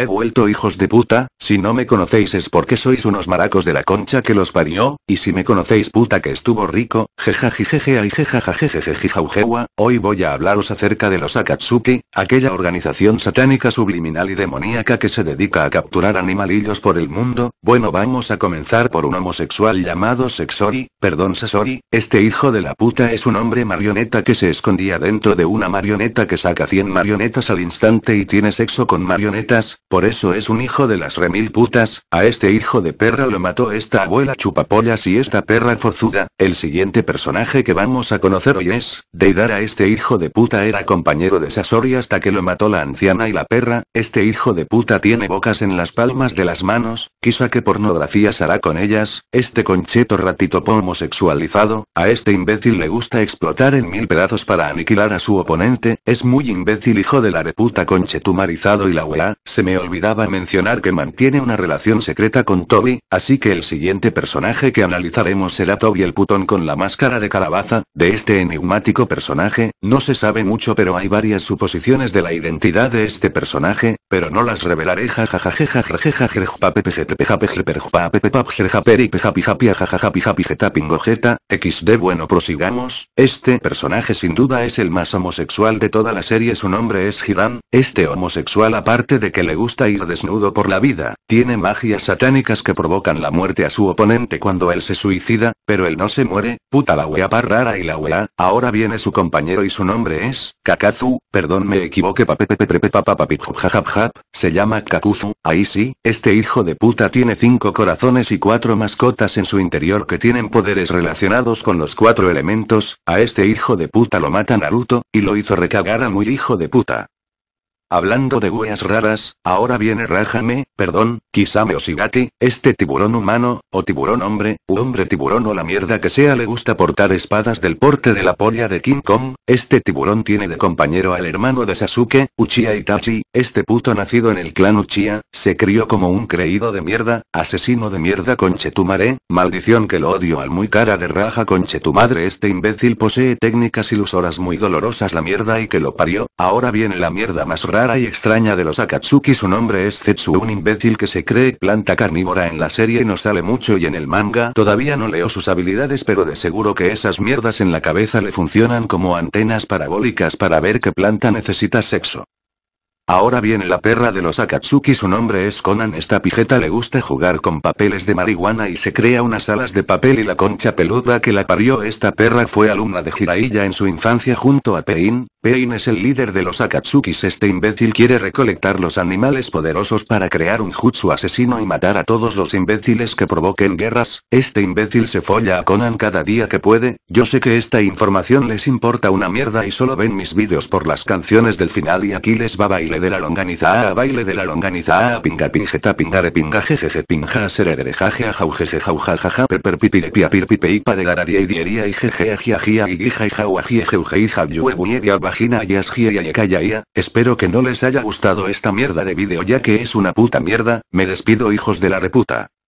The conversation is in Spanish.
He vuelto hijos de puta, si no me conocéis es porque sois unos maracos de la concha que los parió, y si me conocéis puta que estuvo rico, jejajijejea y jejajajejejejaujewa, hoy voy a hablaros acerca de los Akatsuki, aquella organización satánica subliminal y demoníaca que se dedica a capturar animalillos por el mundo, bueno vamos a comenzar por un homosexual llamado Sexori, perdón Sasori, este hijo de la puta es un hombre marioneta que se escondía dentro de una marioneta que saca 100 marionetas al instante y tiene sexo con marionetas, por eso es un hijo de las remil putas, a este hijo de perra lo mató esta abuela chupapollas y esta perra forzuda, el siguiente personaje que vamos a conocer hoy es, Deidara a este hijo de puta era compañero de Sasori hasta que lo mató la anciana y la perra, este hijo de puta tiene bocas en las palmas de las manos, quizá que pornografías hará con ellas, este concheto ratito homosexualizado, a este imbécil le gusta explotar en mil pedazos para aniquilar a su oponente, es muy imbécil hijo de la reputa conchetumarizado y la abuela, se me olvidaba mencionar que mantiene una relación secreta con Toby, así que el siguiente personaje que analizaremos será Toby el putón con la máscara de calabaza, de este enigmático personaje, no se sabe mucho pero hay varias suposiciones de la identidad de este personaje, pero no las revelaré xd bueno prosigamos, este personaje sin duda es el más homosexual de toda la serie su nombre es Hiram, este homosexual aparte de que le gusta gusta ir desnudo por la vida, tiene magias satánicas que provocan la muerte a su oponente cuando él se suicida, pero él no se muere, puta la wea par rara y la wea, ahora viene su compañero y su nombre es, Kakazu, perdón me equivoqué jajajap se llama Kakuzu, ahí sí, este hijo de puta tiene cinco corazones y cuatro mascotas en su interior que tienen poderes relacionados con los cuatro elementos, a este hijo de puta lo mata Naruto, y lo hizo recagar a muy hijo de puta. Hablando de huellas raras, ahora viene rajame, perdón, Kisame o este tiburón humano, o tiburón hombre, u hombre tiburón o la mierda que sea le gusta portar espadas del porte de la polla de King Kong, este tiburón tiene de compañero al hermano de Sasuke, Uchiha Itachi, este puto nacido en el clan Uchiha, se crió como un creído de mierda, asesino de mierda conchetumare, maldición que lo odio al muy cara de raja conchetumadre, tu madre este imbécil posee técnicas ilusoras muy dolorosas la mierda y que lo parió, ahora viene la mierda más rara rara y extraña de los Akatsuki. Su nombre es Zetsu, un imbécil que se cree planta carnívora en la serie no sale mucho y en el manga. Todavía no leo sus habilidades, pero de seguro que esas mierdas en la cabeza le funcionan como antenas parabólicas para ver qué planta necesita sexo. Ahora viene la perra de los Akatsuki, su nombre es Conan. Esta pijeta le gusta jugar con papeles de marihuana y se crea unas alas de papel y la concha peluda que la parió. Esta perra fue alumna de Jiraiya en su infancia junto a Pein, Pain es el líder de los Akatsukis. Este imbécil quiere recolectar los animales poderosos para crear un jutsu asesino y matar a todos los imbéciles que provoquen guerras. Este imbécil se folla a Conan cada día que puede. Yo sé que esta información les importa una mierda y solo ven mis vídeos por las canciones del final y aquí les va baile de la longaniza a baile de la longaniza a pinga pingeta pingare pinga jejeje pinja serere jaje a jaujeje jaujajaja perper pipirepia de la y diería y jeje y Imagina espero que no les haya gustado esta mierda de video, ya que es una puta mierda, me despido hijos de la reputa.